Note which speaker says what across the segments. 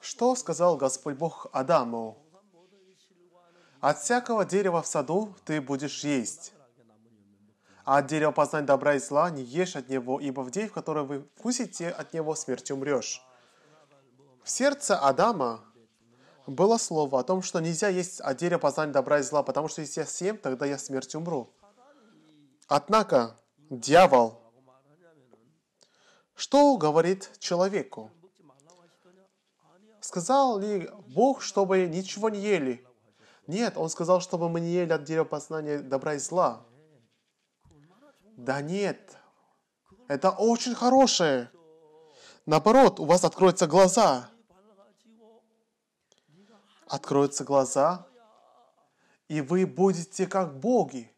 Speaker 1: Что сказал Господь Бог Адаму? От всякого дерева в саду ты будешь есть. А от дерева познать добра и зла не ешь от него, ибо в день, в который вы вкусите от него, смерть умрешь. В сердце Адама было слово о том, что нельзя есть от дерева познания добра и зла, потому что если я съем, тогда я смерть умру. Однако, дьявол, что говорит человеку? Сказал ли Бог, чтобы ничего не ели? Нет, Он сказал, чтобы мы не ели от дерева познания добра и зла. Да нет, это очень хорошее. Наоборот, у вас откроются глаза. Откроются глаза, и вы будете как боги.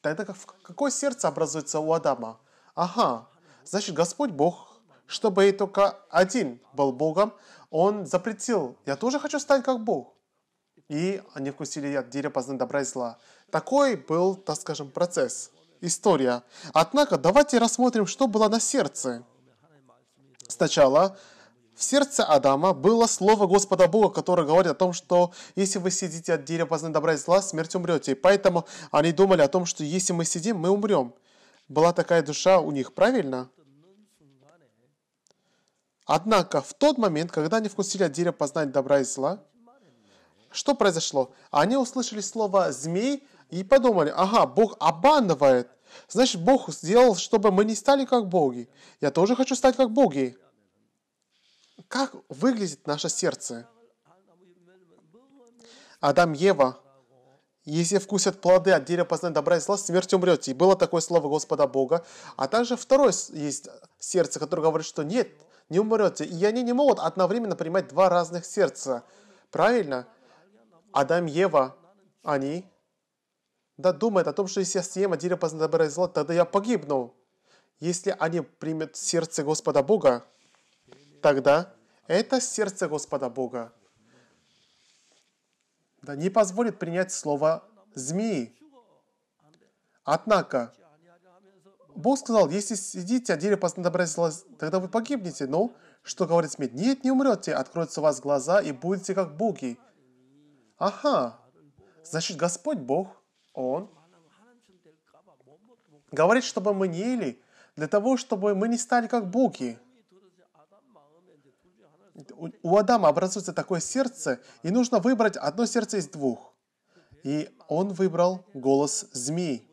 Speaker 1: Тогда как, какое сердце образуется у Адама? Ага, значит, Господь Бог чтобы и только один был Богом, он запретил. Я тоже хочу стать как Бог. И они вкусили от дерева познания добра и зла. Такой был, так скажем, процесс, история. Однако давайте рассмотрим, что было на сердце. Сначала в сердце Адама было слово Господа Бога, которое говорит о том, что если вы сидите от дерева познания добра и зла, смерть умрете. поэтому они думали о том, что если мы сидим, мы умрем. Была такая душа у них, правильно? Однако, в тот момент, когда они вкусили от дерева познать добра и зла, что произошло? Они услышали слово «змей» и подумали, ага, Бог обманывает. Значит, Бог сделал, чтобы мы не стали как боги. Я тоже хочу стать как боги. Как выглядит наше сердце? Адам Ева, если вкусят плоды от дерева познать добра и зла, смерть умрете. И было такое слово Господа Бога. А также второе есть сердце, которое говорит, что нет, не умрете. И они не могут одновременно принимать два разных сердца. Правильно? Адам и Ева, они да, думают о том, что если я съем дерево познания добра и зла, тогда я погибну. Если они примут сердце Господа Бога, тогда это сердце Господа Бога да, не позволит принять слово змеи. Однако, Бог сказал, если сидите, а дерево добросилось, тогда вы погибнете. Но что говорит Смит? Нет, не умрете, откроются у вас глаза и будете как боги. Ага, значит Господь Бог, Он говорит, чтобы мы не ели, для того, чтобы мы не стали как боги. У Адама образуется такое сердце, и нужно выбрать одно сердце из двух. И он выбрал голос змей.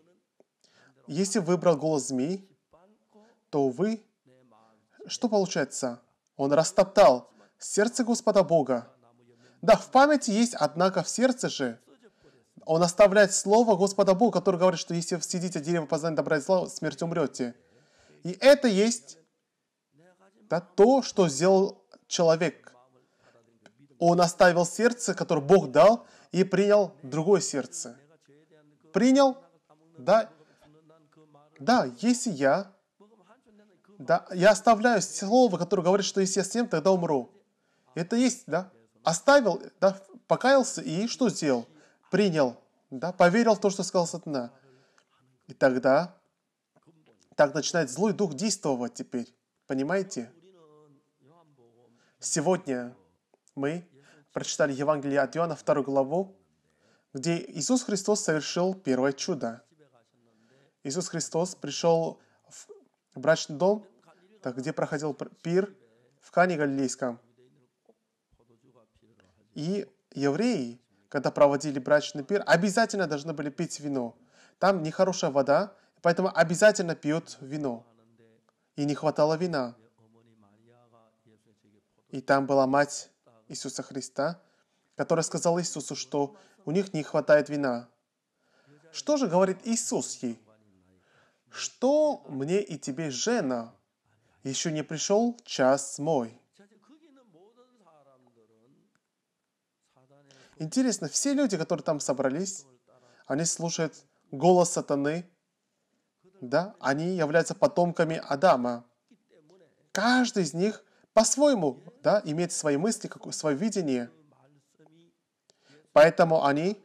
Speaker 1: Если выбрал голос змей, то вы... Что получается? Он растоптал сердце Господа Бога. Да, в памяти есть, однако в сердце же. Он оставляет слово Господа Бога, который говорит, что если сидите дерево познания добра и зла, смерть умрете. И это есть да, то, что сделал человек. Он оставил сердце, которое Бог дал, и принял другое сердце. Принял, да, да, если я... Да, я оставляю слово, которое говорит, что если я съем, тогда умру. Это есть, да? Оставил, да, покаялся и что сделал? Принял, да, поверил в то, что сказал сатана. И тогда, так начинает злой дух действовать теперь. Понимаете? Сегодня мы прочитали Евангелие от Иоанна вторую главу, где Иисус Христос совершил первое чудо – Иисус Христос пришел в брачный дом, так, где проходил пир, в Кане Галилейском. И евреи, когда проводили брачный пир, обязательно должны были пить вино. Там нехорошая вода, поэтому обязательно пьют вино. И не хватало вина. И там была мать Иисуса Христа, которая сказала Иисусу, что у них не хватает вина. Что же говорит Иисус ей? что мне и тебе, Жена? Еще не пришел час мой. Интересно, все люди, которые там собрались, они слушают голос сатаны, да, они являются потомками Адама. Каждый из них по-своему да, имеет свои мысли, свое видение. Поэтому они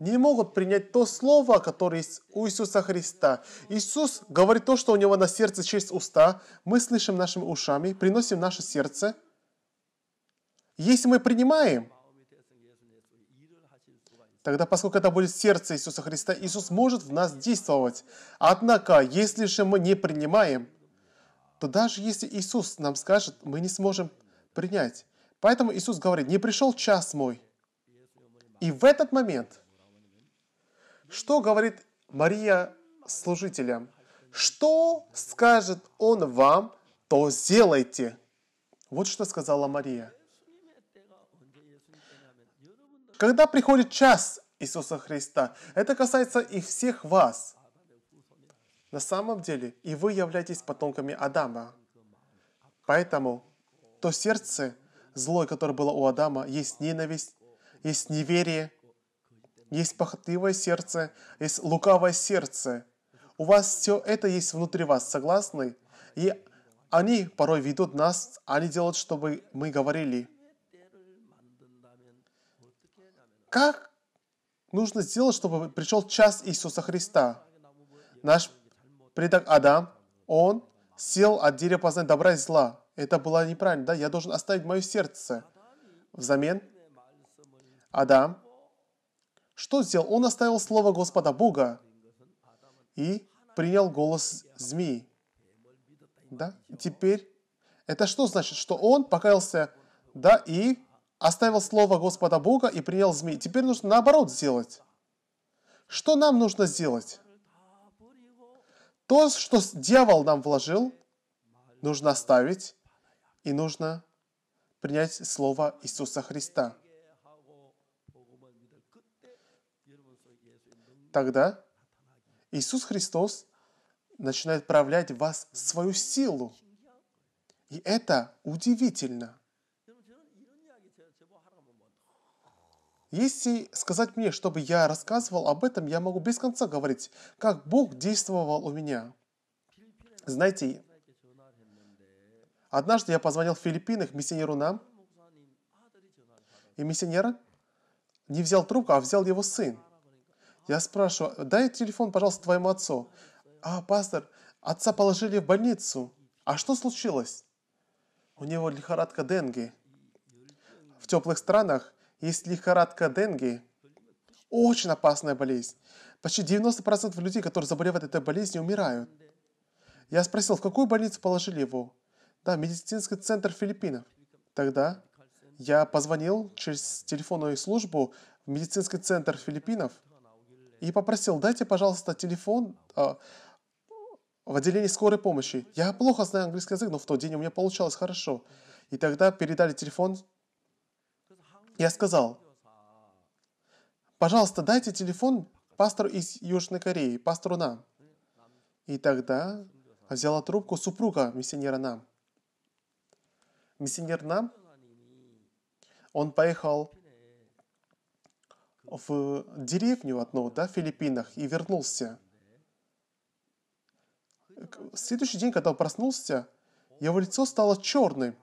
Speaker 1: не могут принять то слово, которое есть у Иисуса Христа. Иисус говорит то, что у него на сердце через уста. Мы слышим нашими ушами, приносим наше сердце. Если мы принимаем, тогда, поскольку это будет сердце Иисуса Христа, Иисус может в нас действовать. Однако, если же мы не принимаем, то даже если Иисус нам скажет, мы не сможем принять. Поэтому Иисус говорит, не пришел час мой. И в этот момент – что говорит Мария служителям? Что скажет он вам, то сделайте. Вот что сказала Мария. Когда приходит час Иисуса Христа, это касается и всех вас. На самом деле, и вы являетесь потомками Адама. Поэтому то сердце злое, которое было у Адама, есть ненависть, есть неверие, есть похотливое сердце, есть лукавое сердце. У вас все это есть внутри вас, согласны? И они порой ведут нас, они делают, чтобы мы говорили. Как нужно сделать, чтобы пришел час Иисуса Христа? Наш предок Адам, он сел от дерева познать добра и зла. Это было неправильно, да? Я должен оставить мое сердце. Взамен Адам что сделал? Он оставил слово Господа Бога и принял голос змеи. Да? Теперь это что значит? Что он покаялся, да, и оставил слово Господа Бога и принял змеи. Теперь нужно наоборот сделать. Что нам нужно сделать? То, что дьявол нам вложил, нужно оставить и нужно принять слово Иисуса Христа. тогда Иисус Христос начинает правлять в вас свою силу. И это удивительно. Если сказать мне, чтобы я рассказывал об этом, я могу без конца говорить, как Бог действовал у меня. Знаете, однажды я позвонил в Филиппинах миссионеру нам, и миссионер не взял трубку, а взял его сын – я спрашиваю, дай телефон, пожалуйста, твоему отцу. А, пастор, отца положили в больницу. А что случилось? У него лихорадка денги. В теплых странах есть лихорадка денги. Очень опасная болезнь. Почти 90% людей, которые заболевают этой болезнью, умирают. Я спросил, в какую больницу положили его? Да, медицинский центр Филиппинов. Тогда я позвонил через телефонную службу в медицинский центр Филиппинов – и попросил, дайте, пожалуйста, телефон э, в отделении скорой помощи. Я плохо знаю английский язык, но в тот день у меня получалось хорошо. И тогда передали телефон. Я сказал, пожалуйста, дайте телефон пастору из Южной Кореи, пастору нам. И тогда взяла трубку супруга миссионера нам. Миссионер нам, он поехал в деревню одну, да, в Филиппинах, и вернулся. В следующий день, когда он проснулся, его лицо стало черным,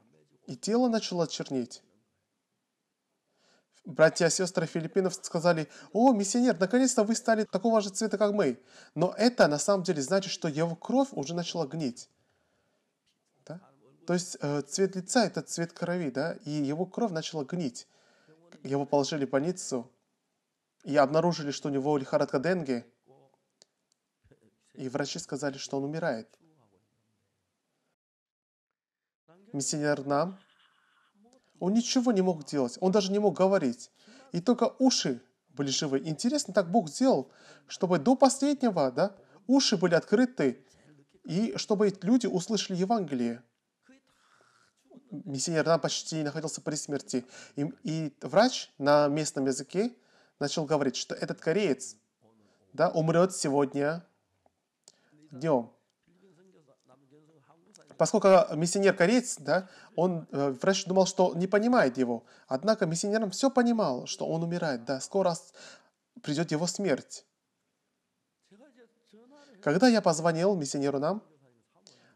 Speaker 1: и тело начало чернеть. Братья и сестры филиппинов сказали, «О, миссионер, наконец-то вы стали такого же цвета, как мы». Но это на самом деле значит, что его кровь уже начала гнить. Да? То есть э, цвет лица – это цвет крови, да? и его кровь начала гнить. Его положили в больницу – и обнаружили, что у него лихорадка Денге. И врачи сказали, что он умирает. Миссионер Нам, он ничего не мог делать, он даже не мог говорить. И только уши были живы. Интересно, так Бог сделал, чтобы до последнего, да, уши были открыты, и чтобы люди услышали Евангелие. Миссионер Нам почти находился при смерти. И, и врач на местном языке начал говорить, что этот кореец да, умрет сегодня днем. Поскольку миссионер кореец, да, он, э, врач думал, что не понимает его. Однако миссионерам все понимал, что он умирает, да, скоро придет его смерть. Когда я позвонил миссионеру нам,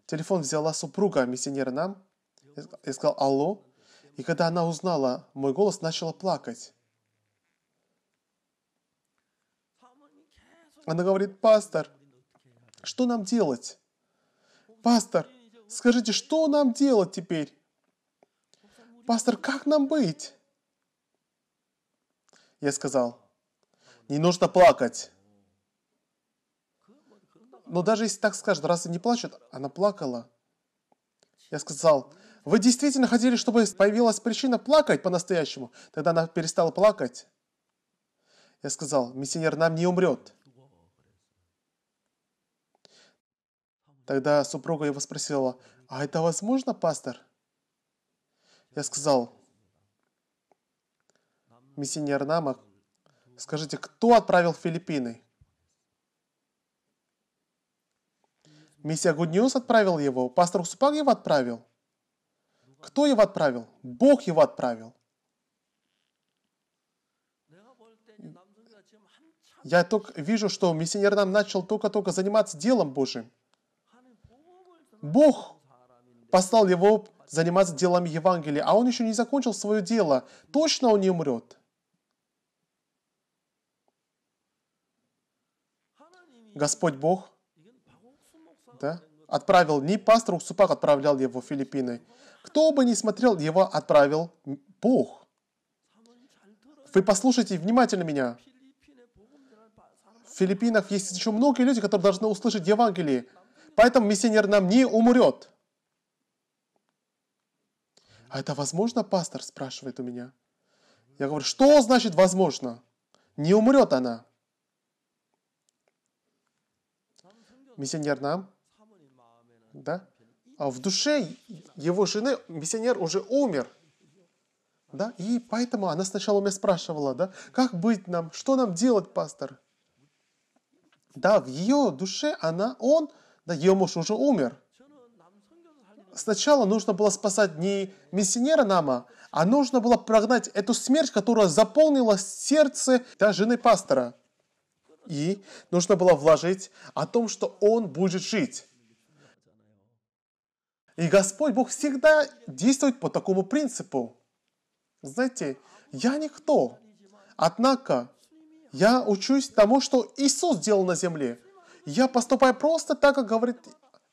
Speaker 1: телефон взяла супруга миссионера нам, я сказал «Алло», и когда она узнала мой голос, начала плакать. Она говорит, пастор, что нам делать? Пастор, скажите, что нам делать теперь? Пастор, как нам быть? Я сказал, не нужно плакать. Но даже если так скажут, раз и не плачут, она плакала. Я сказал, вы действительно хотели, чтобы появилась причина плакать по-настоящему? Тогда она перестала плакать. Я сказал, миссионер, нам не умрет. Тогда супруга его спросила, «А это возможно, пастор?» Я сказал, «Миссионер Намак, скажите, кто отправил в Филиппины?» Миссия Гудниус отправил его, пастор Усупак его отправил. Кто его отправил? Бог его отправил. Я только вижу, что миссионер нам начал только-только заниматься делом Божиим. Бог послал его заниматься делами Евангелия, а он еще не закончил свое дело. Точно он не умрет. Господь Бог да, отправил, не пастор Уксупак отправлял его в Филиппины. Кто бы ни смотрел, его отправил Бог. Вы послушайте внимательно меня. В Филиппинах есть еще многие люди, которые должны услышать Евангелие. Поэтому миссионер нам не умрет. А это возможно, пастор спрашивает у меня. Я говорю, что значит возможно? Не умрет она. Миссионер нам, да? А в душе его жены миссионер уже умер. Да? И поэтому она сначала у меня спрашивала, да, как быть нам, что нам делать, пастор? Да, в ее душе она, он, да ее муж уже умер. Сначала нужно было спасать не миссионера Нама, а нужно было прогнать эту смерть, которая заполнила сердце да, жены пастора. И нужно было вложить о том, что он будет жить. И Господь Бог всегда действует по такому принципу. Знаете, я никто. Однако, я учусь тому, что Иисус делал на земле. Я поступаю просто так, как говорит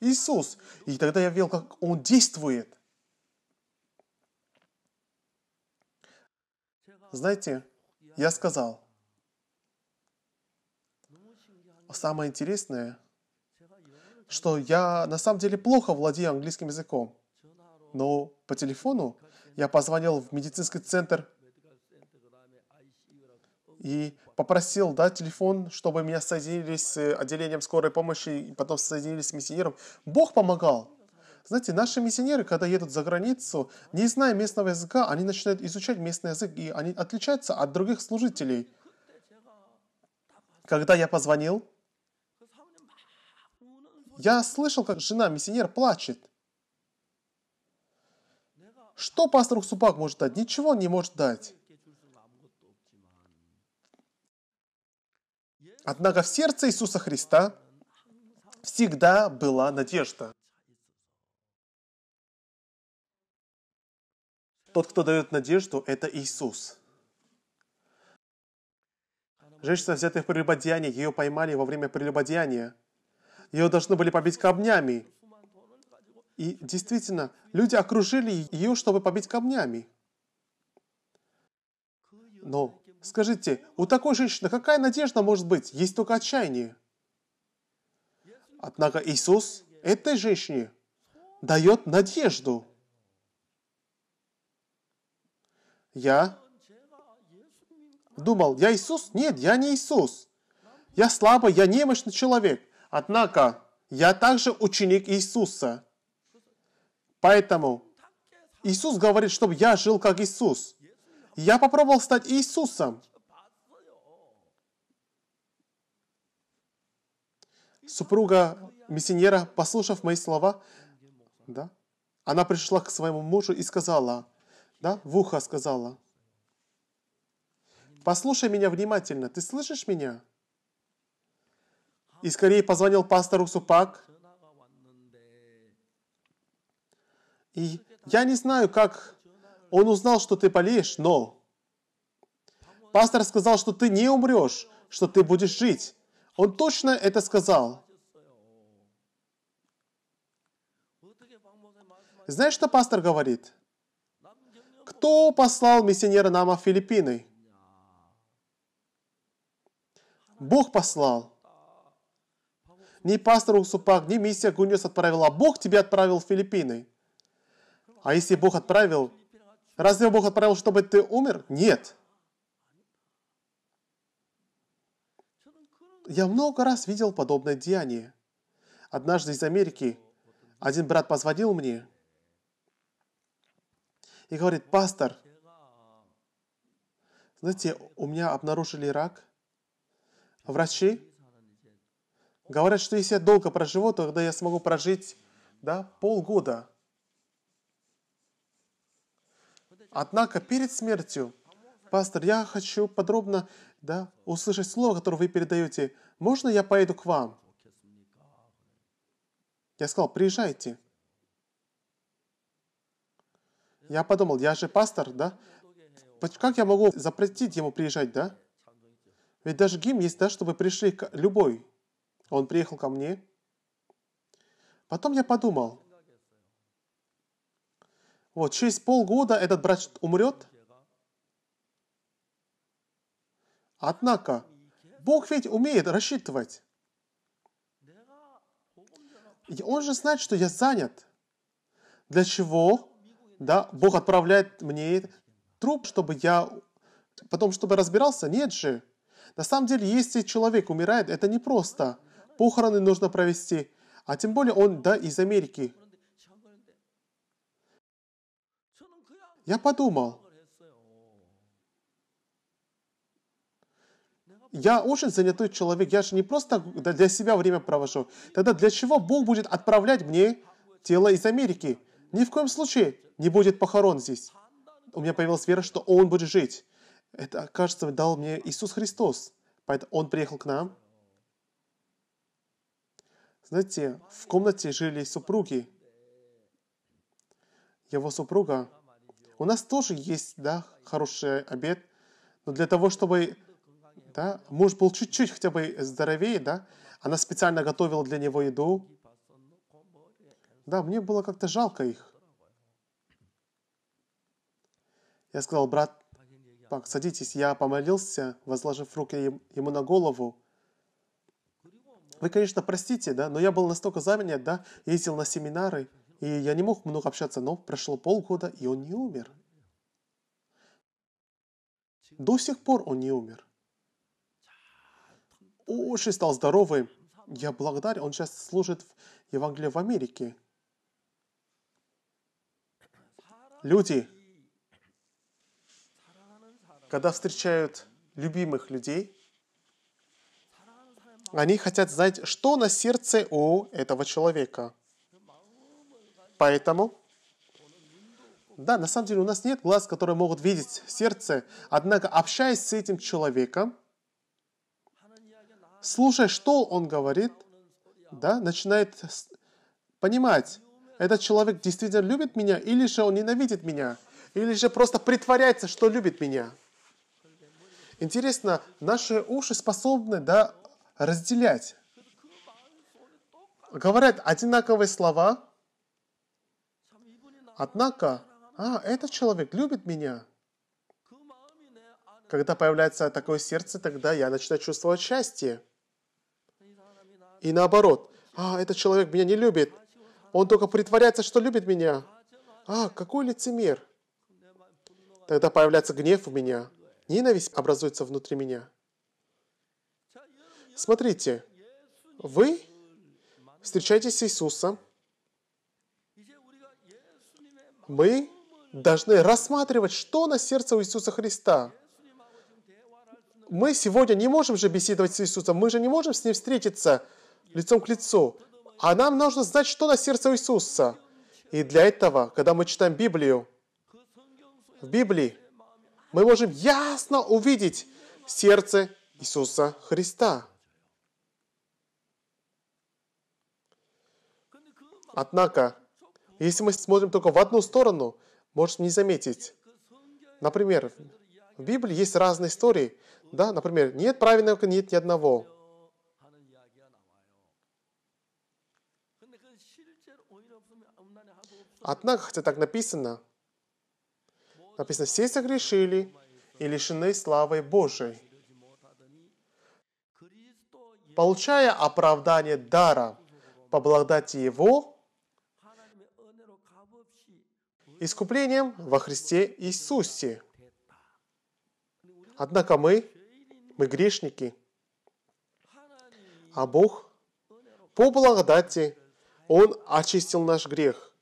Speaker 1: Иисус. И тогда я видел, как Он действует. Знаете, я сказал, самое интересное, что я на самом деле плохо владею английским языком. Но по телефону я позвонил в медицинский центр и попросил да, телефон, чтобы меня соединили с э, отделением скорой помощи, и потом соединили с миссионером. Бог помогал. Знаете, наши миссионеры, когда едут за границу, не зная местного языка, они начинают изучать местный язык, и они отличаются от других служителей. Когда я позвонил, я слышал, как жена миссионер плачет. Что пастор Хсупак может дать? Ничего не может дать. Однако в сердце Иисуса Христа всегда была надежда. Тот, кто дает надежду, это Иисус. Женщина, взятая в прелюбодеяние, ее поймали во время прелюбодеяния. Ее должны были побить камнями. И действительно, люди окружили ее, чтобы побить камнями. Но Скажите, у такой женщины какая надежда может быть? Есть только отчаяние. Однако Иисус этой женщине дает надежду. Я думал, я Иисус? Нет, я не Иисус. Я слабый, я немощный человек. Однако, я также ученик Иисуса. Поэтому Иисус говорит, чтобы я жил как Иисус. Я попробовал стать Иисусом. Супруга миссионера, послушав мои слова, да, она пришла к своему мужу и сказала, да, в ухо сказала, послушай меня внимательно, ты слышишь меня? И скорее позвонил пастору Супак. И я не знаю, как он узнал, что ты болеешь, но... Пастор сказал, что ты не умрешь, что ты будешь жить. Он точно это сказал. Знаешь, что пастор говорит? Кто послал миссионера Нама в Филиппины? Бог послал. Ни пастор Усупак, ни миссия Гуниос отправила. Бог тебя отправил в Филиппины. А если Бог отправил, Разве Бог отправил, чтобы ты умер? Нет. Я много раз видел подобное деяние. Однажды из Америки один брат позвонил мне и говорит, пастор, знаете, у меня обнаружили рак. Врачи говорят, что если я долго проживу, тогда я смогу прожить да, полгода. Однако перед смертью, пастор, я хочу подробно да, услышать слово, которое вы передаете. Можно я поеду к вам? Я сказал, приезжайте. Я подумал, я же пастор, да? Как я могу запретить ему приезжать, да? Ведь даже гимн есть, да, чтобы пришли к любой. Он приехал ко мне. Потом я подумал, вот, через полгода этот брат умрет. Однако, Бог ведь умеет рассчитывать. он же знает, что я занят. Для чего да, Бог отправляет мне труп, чтобы я потом, чтобы разбирался? Нет же. На самом деле, если человек умирает, это непросто. Похороны нужно провести. А тем более он, да, из Америки. Я подумал, я очень занятой человек, я же не просто для себя время провожу. Тогда для чего Бог будет отправлять мне тело из Америки? Ни в коем случае не будет похорон здесь. У меня появилась вера, что Он будет жить. Это, кажется, дал мне Иисус Христос. Поэтому Он приехал к нам. Знаете, в комнате жили супруги. Его супруга у нас тоже есть, да, хороший обед, но для того, чтобы, да, муж был чуть-чуть хотя бы здоровее, да, она специально готовила для него еду. Да, мне было как-то жалко их. Я сказал, брат, пак, садитесь, я помолился, возложив руки ему на голову. Вы, конечно, простите, да, но я был настолько занят, да, ездил на семинары, и я не мог много общаться, но прошло полгода, и он не умер. До сих пор он не умер. Очень стал здоровым. Я благодарен, он сейчас служит в Евангелии в Америке. Люди, когда встречают любимых людей, они хотят знать, что на сердце у этого человека. Поэтому, да, на самом деле у нас нет глаз, которые могут видеть сердце. Однако, общаясь с этим человеком, слушая, что он говорит, да, начинает понимать, этот человек действительно любит меня, или же он ненавидит меня, или же просто притворяется, что любит меня. Интересно, наши уши способны да, разделять. Говорят одинаковые слова, Однако, а, этот человек любит меня. Когда появляется такое сердце, тогда я начинаю чувствовать счастье. И наоборот, а, этот человек меня не любит. Он только притворяется, что любит меня. А, какой лицемер. Тогда появляется гнев у меня. Ненависть образуется внутри меня. Смотрите, вы встречаетесь с Иисусом, мы должны рассматривать, что на сердце у Иисуса Христа. Мы сегодня не можем же беседовать с Иисусом, мы же не можем с Ним встретиться лицом к лицу. А нам нужно знать, что на сердце у Иисуса. И для этого, когда мы читаем Библию, в Библии мы можем ясно увидеть сердце Иисуса Христа. Однако, если мы смотрим только в одну сторону, можем не заметить. Например, в Библии есть разные истории. Да? Например, нет правильного, нет ни одного. Однако, хотя так написано, написано, все согрешили и лишены славы Божией. Получая оправдание дара по благодати Его, искуплением во Христе Иисусе. Однако мы, мы грешники, а Бог по благодати Он очистил наш грех.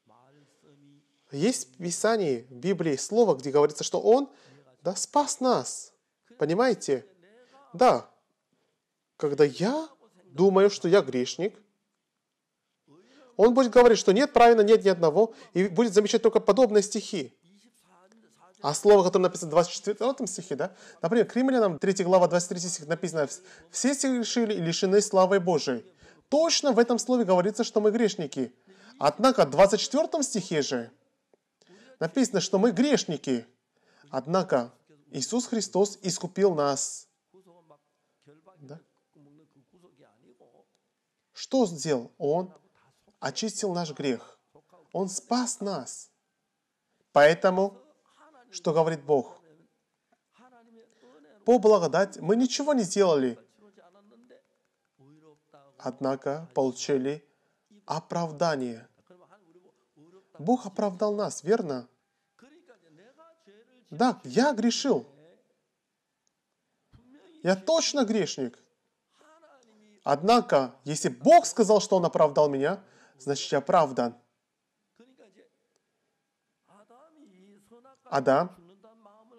Speaker 1: Есть в Писании, в Библии слово, где говорится, что Он да, спас нас. Понимаете? Да. Когда я думаю, что я грешник, он будет говорить, что нет, правильно, нет ни одного, и будет замечать только подобные стихи. А слово, которое написано в 24 стихе, да? Например, к Римлянам 3 глава 23 стих написано «Все согрешили и лишены славы Божией». Точно в этом слове говорится, что мы грешники. Однако в 24 стихе же написано, что мы грешники. Однако Иисус Христос искупил нас. Да? Что сделал Он? очистил наш грех. Он спас нас. Поэтому, что говорит Бог? По благодать мы ничего не сделали, однако получили оправдание. Бог оправдал нас, верно? Да, я грешил. Я точно грешник. Однако, если Бог сказал, что Он оправдал меня, значит оправдан. Адам,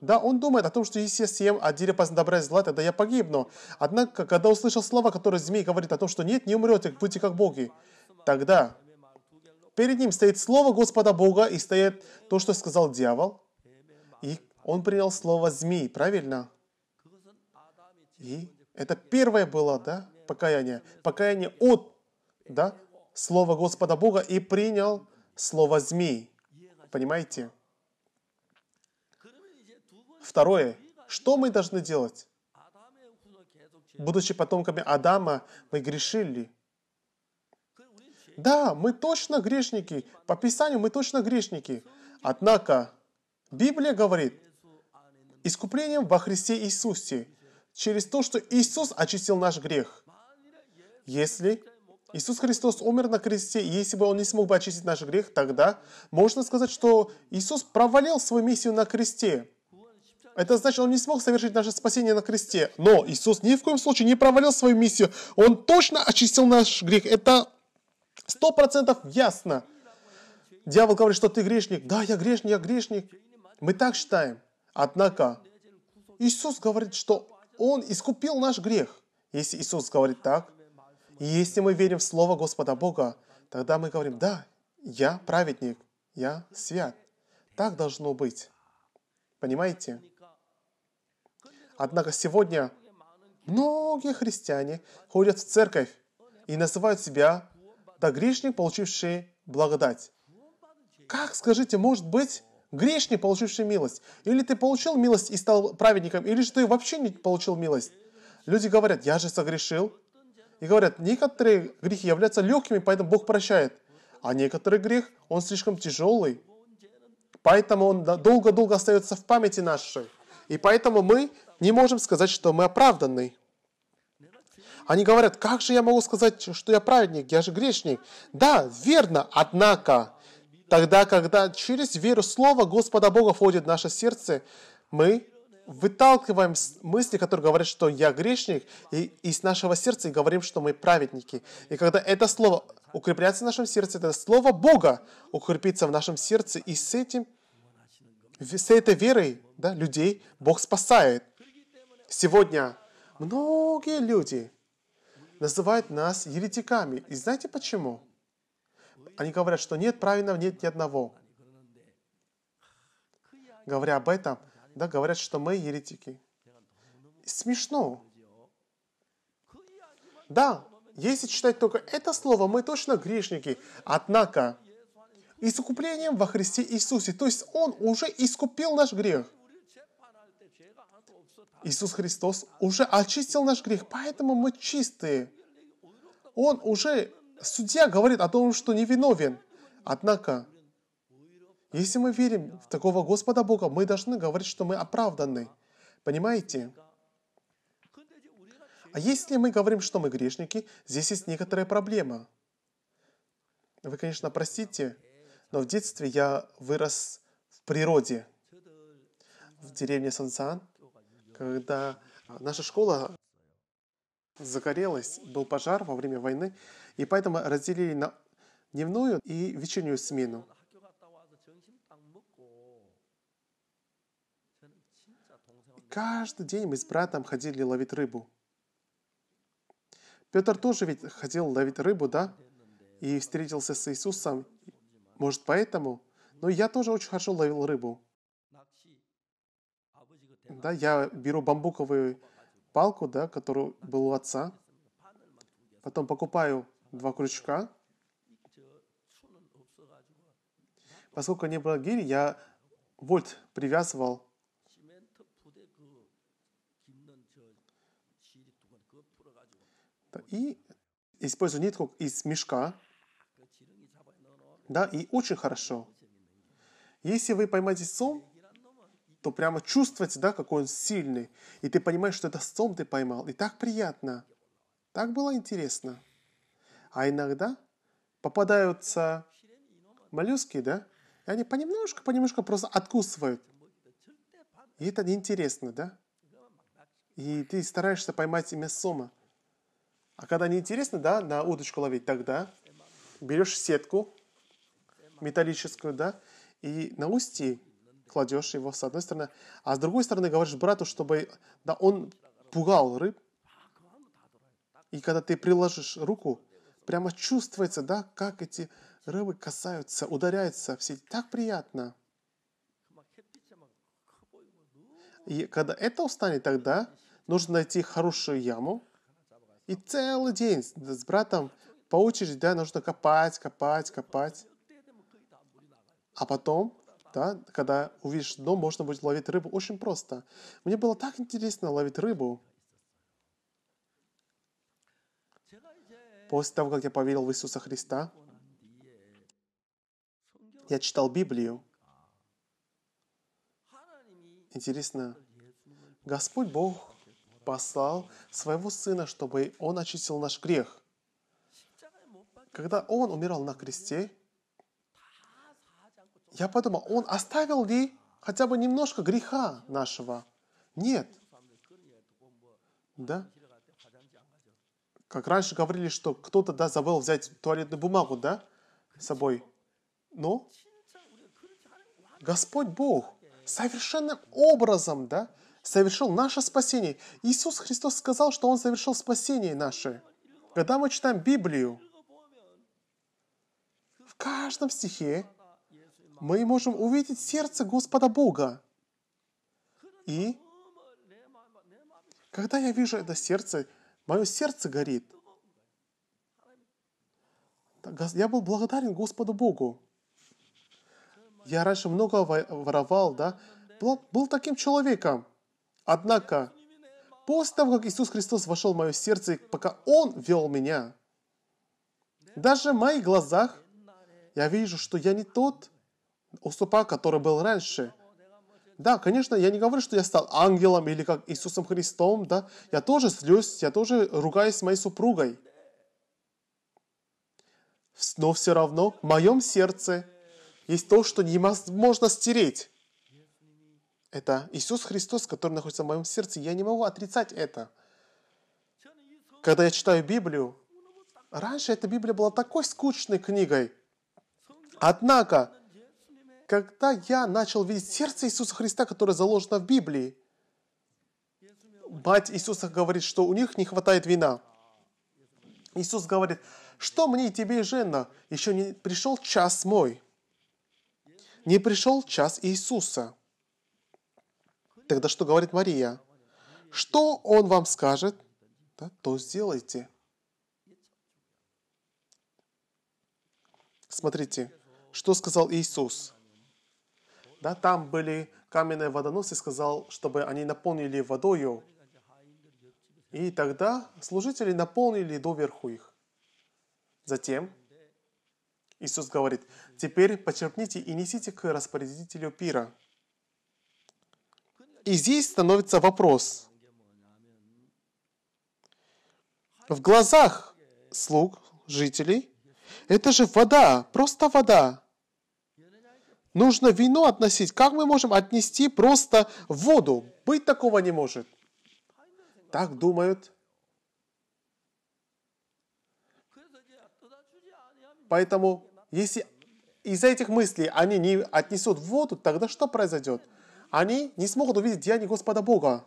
Speaker 1: да, он думает о том, что если я съем от а дерева добра и зла, тогда я погибну. Однако, когда услышал слова, которые змей говорит о том, что нет, не умрете, будьте как боги, тогда перед ним стоит слово Господа Бога и стоит то, что сказал дьявол. И он принял слово змей, правильно? И это первое было, да, покаяние. Покаяние от, да, слово Господа Бога и принял слово змей. Понимаете? Второе. Что мы должны делать? Будучи потомками Адама, мы грешили. Да, мы точно грешники. По Писанию мы точно грешники. Однако, Библия говорит, искуплением во Христе Иисусе, через то, что Иисус очистил наш грех. Если Иисус Христос умер на кресте, и если бы Он не смог бы очистить наш грех, тогда можно сказать, что Иисус провалил свою миссию на кресте. Это значит, Он не смог совершить наше спасение на кресте. Но Иисус ни в коем случае не провалил свою миссию. Он точно очистил наш грех. Это сто процентов ясно. Дьявол говорит, что ты грешник. Да, я грешник, я грешник. Мы так считаем. Однако Иисус говорит, что Он искупил наш грех. Если Иисус говорит так, и если мы верим в Слово Господа Бога, тогда мы говорим, да, я праведник, я свят. Так должно быть. Понимаете? Однако сегодня многие христиане ходят в церковь и называют себя да грешник, получивший благодать. Как, скажите, может быть грешник, получивший милость? Или ты получил милость и стал праведником, или же ты вообще не получил милость? Люди говорят, я же согрешил, и говорят, некоторые грехи являются легкими, поэтому Бог прощает. А некоторый грех, он слишком тяжелый. Поэтому он долго-долго остается в памяти нашей. И поэтому мы не можем сказать, что мы оправданы. Они говорят, как же я могу сказать, что я праведник, я же грешник. Да, верно, однако, тогда, когда через веру Слова Господа Бога входит в наше сердце, мы выталкиваем мысли, которые говорят, что я грешник, и из нашего сердца и говорим, что мы праведники. И когда это слово укрепляется в нашем сердце, это слово Бога укрепится в нашем сердце, и с этим, с этой верой да, людей Бог спасает. Сегодня многие люди называют нас еретиками. И знаете почему? Они говорят, что нет правильного, нет ни одного. Говоря об этом, да, говорят, что мы еретики. Смешно. Да, если читать только это слово, мы точно грешники. Однако, искуплением во Христе Иисусе, то есть Он уже искупил наш грех. Иисус Христос уже очистил наш грех, поэтому мы чистые. Он уже, судья говорит о том, что невиновен. Однако, если мы верим в такого Господа Бога, мы должны говорить, что мы оправданы. Понимаете? А если мы говорим, что мы грешники, здесь есть некоторая проблема. Вы, конечно, простите, но в детстве я вырос в природе, в деревне Сансан, когда наша школа загорелась, был пожар во время войны, и поэтому разделили на дневную и вечернюю смену. Каждый день мы с братом ходили ловить рыбу. Петр тоже ведь ходил ловить рыбу, да? И встретился с Иисусом. Может, поэтому? Но я тоже очень хорошо ловил рыбу. Да, я беру бамбуковую палку, да, которую был у отца. Потом покупаю два крючка. Поскольку не было гири, я вольт привязывал И использую нитку из мешка. Да, и очень хорошо. Если вы поймаете сом, то прямо чувствуете, да, какой он сильный. И ты понимаешь, что это сом ты поймал. И так приятно. Так было интересно. А иногда попадаются моллюски, да, и они понемножку, понемножку просто откусывают. И это неинтересно, да? И ты стараешься поймать имя сома. А когда неинтересно, да, на удочку ловить, тогда берешь сетку металлическую, да, и на устье кладешь его с одной стороны, а с другой стороны говоришь брату, чтобы да, он пугал рыб. И когда ты приложишь руку, прямо чувствуется, да, как эти рыбы касаются, ударяются, все так приятно. И когда это устанет, тогда нужно найти хорошую яму, и целый день с братом по очереди, да, нужно копать, копать, копать. А потом, да, когда увидишь дно, можно будет ловить рыбу очень просто. Мне было так интересно ловить рыбу. После того, как я поверил в Иисуса Христа, я читал Библию. Интересно, Господь Бог послал своего Сына, чтобы Он очистил наш грех. Когда Он умирал на кресте, я подумал, Он оставил ли хотя бы немножко греха нашего? Нет. Да? Как раньше говорили, что кто-то да, забыл взять туалетную бумагу, да, с собой. Но Господь Бог совершенным образом, да, совершил наше спасение. Иисус Христос сказал, что Он совершил спасение наше. Когда мы читаем Библию, в каждом стихе мы можем увидеть сердце Господа Бога. И когда я вижу это сердце, мое сердце горит. Я был благодарен Господу Богу. Я раньше много воровал, да? Был, был таким человеком. Однако, после того, как Иисус Христос вошел в мое сердце, пока Он вел меня, даже в моих глазах я вижу, что я не тот уступа, который был раньше. Да, конечно, я не говорю, что я стал ангелом или как Иисусом Христом, да. Я тоже слюсь, я тоже ругаюсь с моей супругой. Но все равно в моем сердце есть то, что невозможно стереть. Это Иисус Христос, который находится в моем сердце. Я не могу отрицать это. Когда я читаю Библию, раньше эта Библия была такой скучной книгой. Однако, когда я начал видеть сердце Иисуса Христа, которое заложено в Библии, мать Иисуса говорит, что у них не хватает вина. Иисус говорит, что мне и тебе, Жена, еще не пришел час мой. Не пришел час Иисуса – Тогда что говорит Мария? Что он вам скажет, да, то сделайте. Смотрите, что сказал Иисус. Да, там были каменные водоносы, сказал, чтобы они наполнили водою. И тогда служители наполнили доверху их. Затем Иисус говорит, теперь почерпните и несите к распорядителю пира. И здесь становится вопрос. В глазах слуг, жителей, это же вода, просто вода. Нужно вино относить. Как мы можем отнести просто воду? Быть такого не может. Так думают. Поэтому, если из этих мыслей они не отнесут воду, тогда что произойдет? они не смогут увидеть деяния Господа Бога.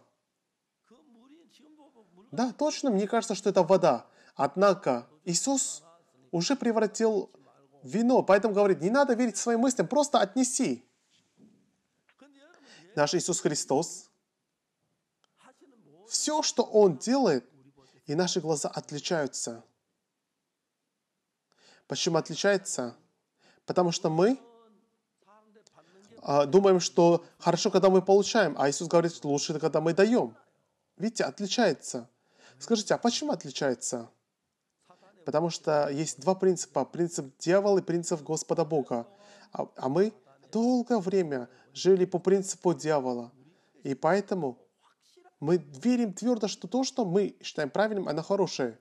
Speaker 1: Да, точно, мне кажется, что это вода. Однако Иисус уже превратил вино, поэтому говорит, не надо верить своим мыслям, просто отнеси. Наш Иисус Христос, все, что Он делает, и наши глаза отличаются. Почему отличается? Потому что мы а, думаем, что хорошо, когда мы получаем, а Иисус говорит, что лучше, когда мы даем. Видите, отличается. Скажите, а почему отличается? Потому что есть два принципа. Принцип дьявола и принцип Господа Бога. А, а мы долгое время жили по принципу дьявола. И поэтому мы верим твердо, что то, что мы считаем правильным, оно хорошее.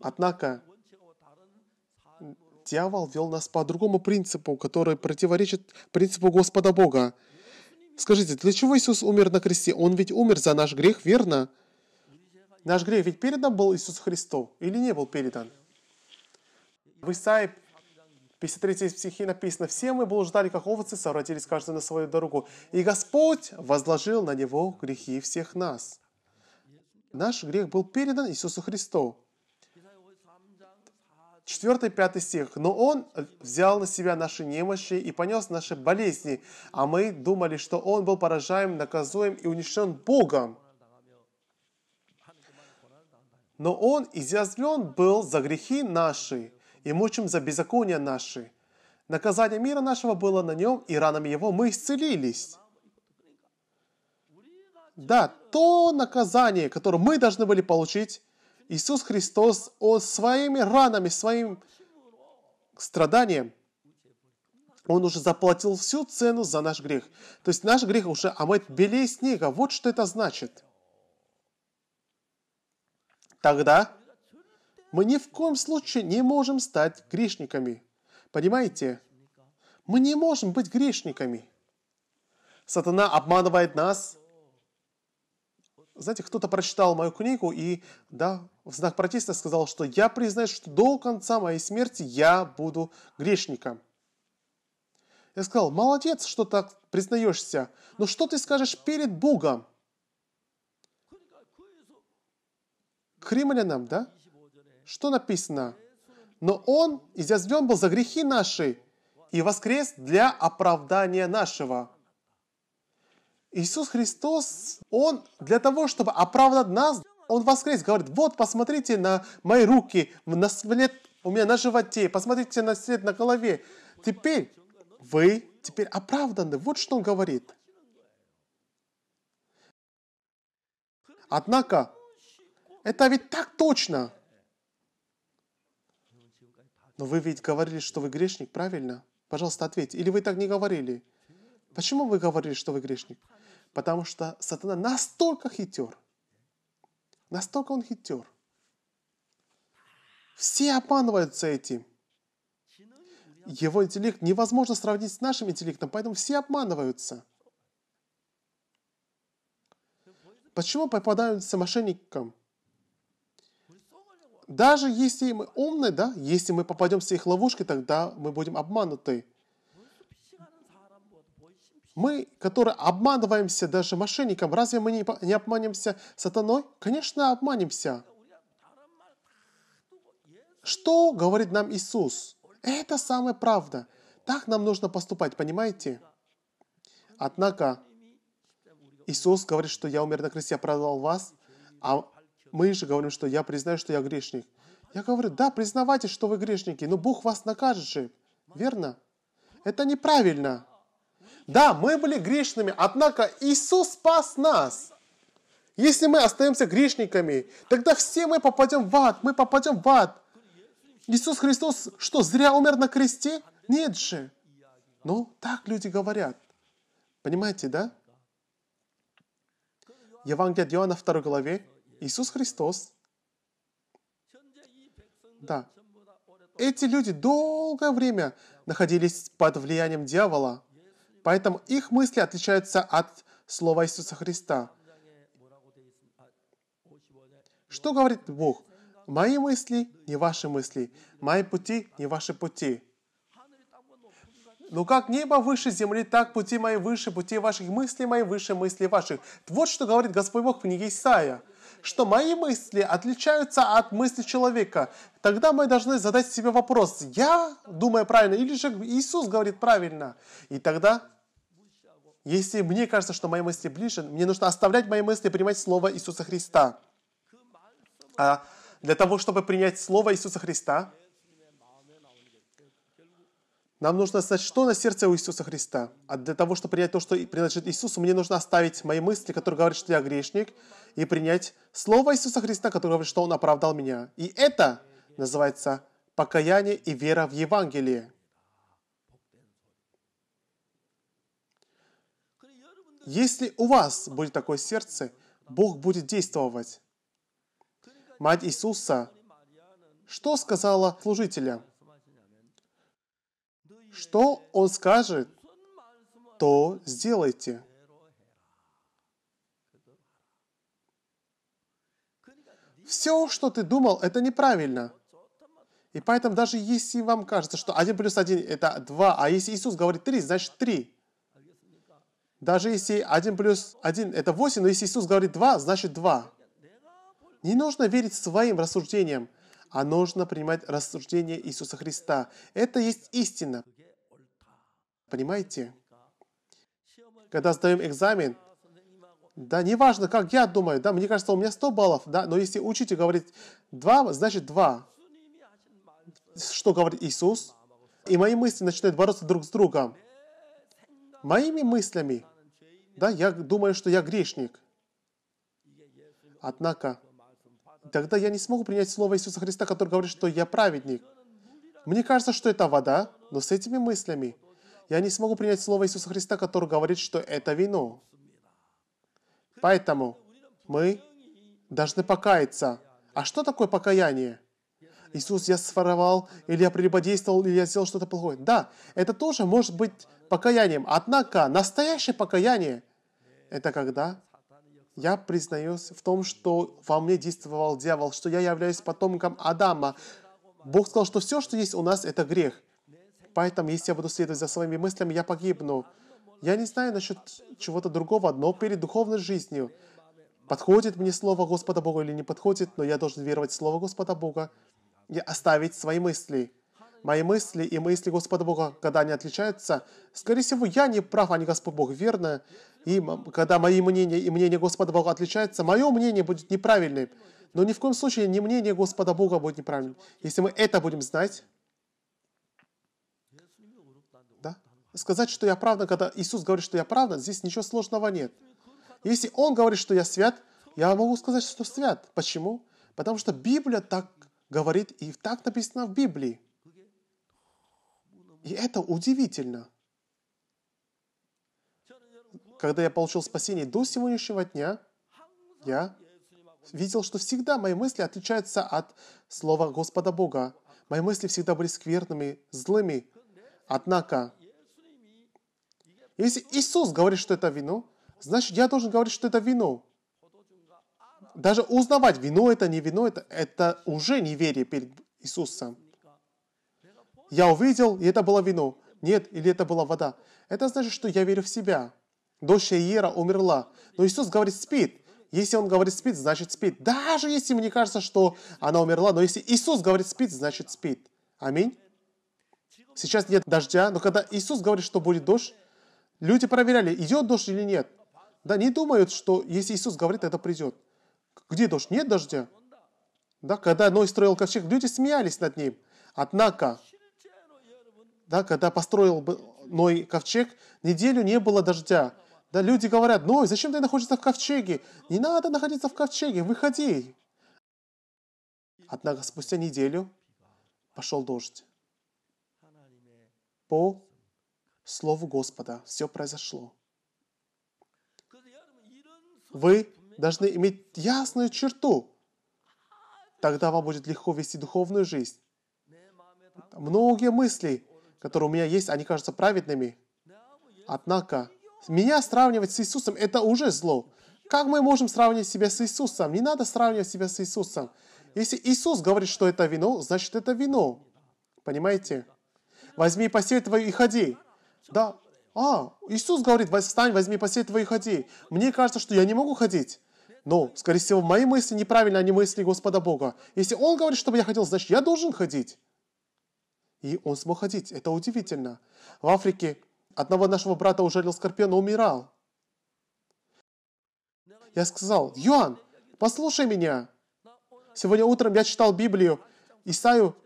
Speaker 1: Однако дьявол вел нас по другому принципу, который противоречит принципу Господа Бога. Скажите, для чего Иисус умер на кресте? Он ведь умер за наш грех, верно? Наш грех ведь передан был Иисусу Христу или не был передан? В Исаии 53 стихе написано, «Все мы блуждали, как овцы, совратились каждый на свою дорогу, и Господь возложил на него грехи всех нас». Наш грех был передан Иисусу Христу. 4-5 стих. «Но Он взял на себя наши немощи и понес наши болезни, а мы думали, что Он был поражаем, наказуем и уничтожен Богом. Но Он изъязвлен был за грехи наши и мучим за беззакония наши. Наказание мира нашего было на Нем, и ранами Его мы исцелились». Да, то наказание, которое мы должны были получить, Иисус Христос, Он своими ранами, своим страданием, Он уже заплатил всю цену за наш грех. То есть наш грех уже омыт а белее снега. Вот что это значит. Тогда мы ни в коем случае не можем стать грешниками. Понимаете? Мы не можем быть грешниками. Сатана обманывает нас – знаете, кто-то прочитал мою книгу и, да, в знак протеста сказал, что я признаюсь, что до конца моей смерти я буду грешником. Я сказал, молодец, что так признаешься, но что ты скажешь перед Богом? К римлянам, да? Что написано? Но Он изъязвен был за грехи наши и воскрес для оправдания нашего. Иисус Христос, Он для того, чтобы оправдать нас, Он воскрес, говорит, вот посмотрите на мои руки, на след у меня на животе, посмотрите на след на голове. Теперь вы теперь оправданы. Вот что Он говорит. Однако, это ведь так точно. Но вы ведь говорили, что вы грешник, правильно? Пожалуйста, ответьте. Или вы так не говорили? Почему вы говорили, что вы грешник? Потому что сатана настолько хитер, настолько он хитер. Все обманываются этим. Его интеллект невозможно сравнить с нашим интеллектом, поэтому все обманываются. Почему попадаются мошенникам? Даже если мы умны, да, если мы попадем в их ловушки, тогда мы будем обмануты. Мы, которые обманываемся даже мошенником, разве мы не не обманемся сатаной? Конечно, обманемся. Что говорит нам Иисус? Это самая правда. Так нам нужно поступать, понимаете? Однако, Иисус говорит, что я умер на кресте, я продал вас, а мы же говорим, что я признаю, что я грешник. Я говорю, да, признавайте, что вы грешники, но Бог вас накажет же. Верно? Это неправильно. Да, мы были грешными, однако Иисус спас нас. Если мы остаемся грешниками, тогда все мы попадем в ад, мы попадем в ад. Иисус Христос что, зря умер на кресте? Нет же. Ну, так люди говорят. Понимаете, да? Евангелие от Иоанна 2 главе Иисус Христос. Да. Эти люди долгое время находились под влиянием дьявола. Поэтому их мысли отличаются от слова Иисуса Христа. Что говорит Бог? Мои мысли не ваши мысли, мои пути не ваши пути. Но как небо выше земли, так пути мои выше, пути ваших мысли мои выше мысли ваших. Вот что говорит Господь Бог в книге Исаия что мои мысли отличаются от мысли человека. Тогда мы должны задать себе вопрос, я думаю правильно или же Иисус говорит правильно. И тогда если мне кажется, что мои мысли ближе, мне нужно оставлять мои мысли и принимать Слово Иисуса Христа. А для того, чтобы принять Слово Иисуса Христа, нам нужно знать, что на сердце у Иисуса Христа. А для того, чтобы принять то, что принадлежит Иисусу, мне нужно оставить мои мысли, которые говорят, что я грешник, и принять Слово Иисуса Христа, которое говорит, что Он оправдал меня. И это называется покаяние и вера в Евангелие. Если у вас будет такое сердце, Бог будет действовать. Мать Иисуса, что сказала служителя? Что он скажет, то сделайте. Все, что ты думал, это неправильно. И поэтому даже если вам кажется, что 1 плюс 1 это 2, а если Иисус говорит 3, значит 3. Даже если 1 плюс 1 – это 8, но если Иисус говорит 2, значит 2. Не нужно верить своим рассуждениям, а нужно принимать рассуждения Иисуса Христа. Это есть истина. Понимаете? Когда сдаем экзамен, да, неважно, как я думаю, да, мне кажется, у меня 100 баллов, да, но если учитель говорит 2, значит 2. Что говорит Иисус? И мои мысли начинают бороться друг с другом. Моими мыслями да, я думаю, что я грешник. Однако, тогда я не смогу принять слово Иисуса Христа, который говорит, что я праведник. Мне кажется, что это вода, но с этими мыслями я не смогу принять слово Иисуса Христа, который говорит, что это вино. Поэтому мы должны покаяться. А что такое покаяние? Иисус, я своровал, или я прелюбодействовал, или я сделал что-то плохое. Да, это тоже может быть покаянием. Однако настоящее покаяние – это когда я признаюсь в том, что во мне действовал дьявол, что я являюсь потомком Адама. Бог сказал, что все, что есть у нас, это грех. Поэтому, если я буду следовать за своими мыслями, я погибну. Я не знаю насчет чего-то другого, но перед духовной жизнью подходит мне Слово Господа Бога или не подходит, но я должен веровать в Слово Господа Бога и оставить свои мысли. Мои мысли и мысли Господа Бога, когда они отличаются, скорее всего, я не прав, а не Господь Бог, верно? И когда мои мнения и мнение Господа Бога отличаются, мое мнение будет неправильным. Но ни в коем случае не мнение Господа Бога будет неправильным. Если мы это будем знать, да? сказать, что я правда, когда Иисус говорит, что я правда, здесь ничего сложного нет. Если Он говорит, что я свят, я могу сказать, что свят. Почему? Потому что Библия так говорит, и так написано в Библии. И это удивительно. Когда я получил спасение до сегодняшнего дня, я видел, что всегда мои мысли отличаются от слова Господа Бога. Мои мысли всегда были скверными, злыми. Однако, если Иисус говорит, что это вино, значит, я должен говорить, что это вино даже узнавать, вино это, не вино это, это уже неверие перед Иисусом. Я увидел, и это было вино. Нет, или это была вода. Это значит, что я верю в себя. Дочь Иера умерла. Но Иисус говорит, спит. Если Он говорит спит, значит спит. Даже если мне кажется, что она умерла, но если Иисус говорит спит, значит спит. Аминь. Сейчас нет дождя, но когда Иисус говорит, что будет дождь, люди проверяли, идет дождь или нет. Да, не думают, что если Иисус говорит, это придет. Где дождь? Нет дождя. Да, когда Ной строил ковчег, люди смеялись над ним. Однако, да, когда построил Ной ковчег, неделю не было дождя. Да, люди говорят, Ной, зачем ты находишься в ковчеге? Не надо находиться в ковчеге, выходи. Однако спустя неделю пошел дождь. По слову Господа все произошло. Вы должны иметь ясную черту. Тогда вам будет легко вести духовную жизнь. Многие мысли, которые у меня есть, они кажутся праведными. Однако, меня сравнивать с Иисусом – это уже зло. Как мы можем сравнивать себя с Иисусом? Не надо сравнивать себя с Иисусом. Если Иисус говорит, что это вино, значит, это вино. Понимаете? Возьми постель твою и ходи. Да. А, Иисус говорит, встань, возьми постель твою и ходи. Мне кажется, что я не могу ходить. Но, ну, скорее всего, мои мысли неправильно, а не мысли Господа Бога. Если Он говорит, чтобы я ходил, значит, я должен ходить. И он смог ходить. Это удивительно. В Африке одного нашего брата ужалил скорпион, он умирал. Я сказал, Юан, послушай меня. Сегодня утром я читал Библию, Исаю,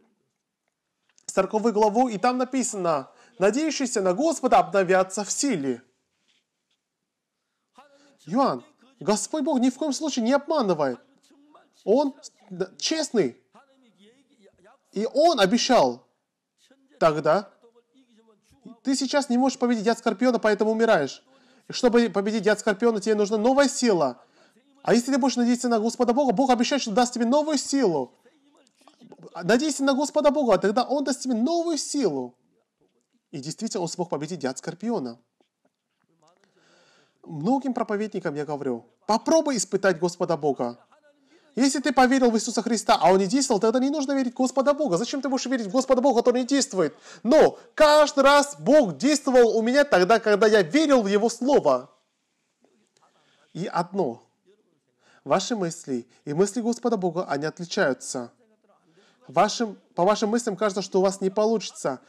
Speaker 1: 40 главу, и там написано, «Надеющиеся на Господа обновятся в силе». Юан, Господь Бог ни в коем случае не обманывает. Он честный. И Он обещал тогда, ты сейчас не можешь победить яд Скорпиона, поэтому умираешь. чтобы победить яд Скорпиона, тебе нужна новая сила. А если ты будешь надеяться на Господа Бога, Бог обещает, что даст тебе новую силу. Надейся на Господа Бога, а тогда Он даст тебе новую силу. И действительно, Он смог победить яд Скорпиона. Многим проповедникам я говорю, попробуй испытать Господа Бога. Если ты поверил в Иисуса Христа, а Он не действовал, тогда не нужно верить в Господа Бога. Зачем ты будешь верить в Господа Бога, который не действует? Но каждый раз Бог действовал у меня тогда, когда я верил в Его Слово. И одно. Ваши мысли и мысли Господа Бога, они отличаются. Вашим, по вашим мыслям кажется, что у вас не получится.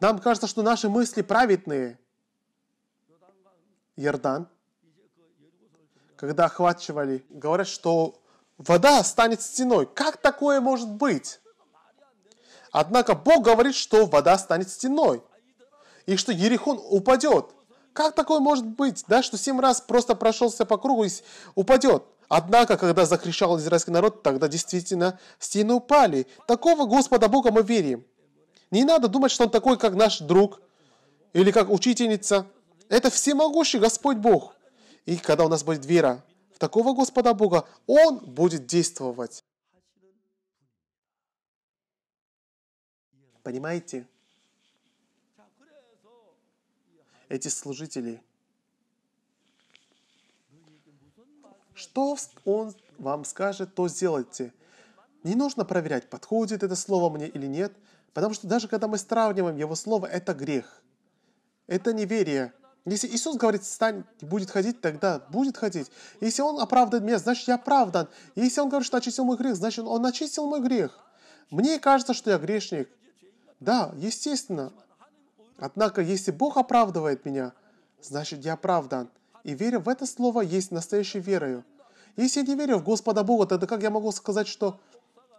Speaker 1: Нам кажется, что наши мысли праведные – Иордан, когда охвачивали, говорят, что вода станет стеной. Как такое может быть? Однако Бог говорит, что вода станет стеной, и что Ерихон упадет. Как такое может быть, да, что семь раз просто прошелся по кругу и упадет? Однако, когда закричал израильский народ, тогда действительно стены упали. Такого Господа Бога мы верим. Не надо думать, что он такой, как наш друг, или как учительница, это всемогущий Господь Бог. И когда у нас будет вера в такого Господа Бога, Он будет действовать. Понимаете? Эти служители. Что он вам скажет, то сделайте. Не нужно проверять, подходит это слово мне или нет, потому что даже когда мы сравниваем его слово, это грех. Это неверие. Если Иисус говорит, встань, будет ходить, тогда будет ходить. Если Он оправдывает меня, значит, я оправдан. Если Он говорит, что очистил мой грех, значит, Он очистил мой грех. Мне кажется, что я грешник. Да, естественно. Однако, если Бог оправдывает меня, значит, я оправдан. И вера в это слово есть настоящей верою. Если я не верю в Господа Бога, тогда как я могу сказать, что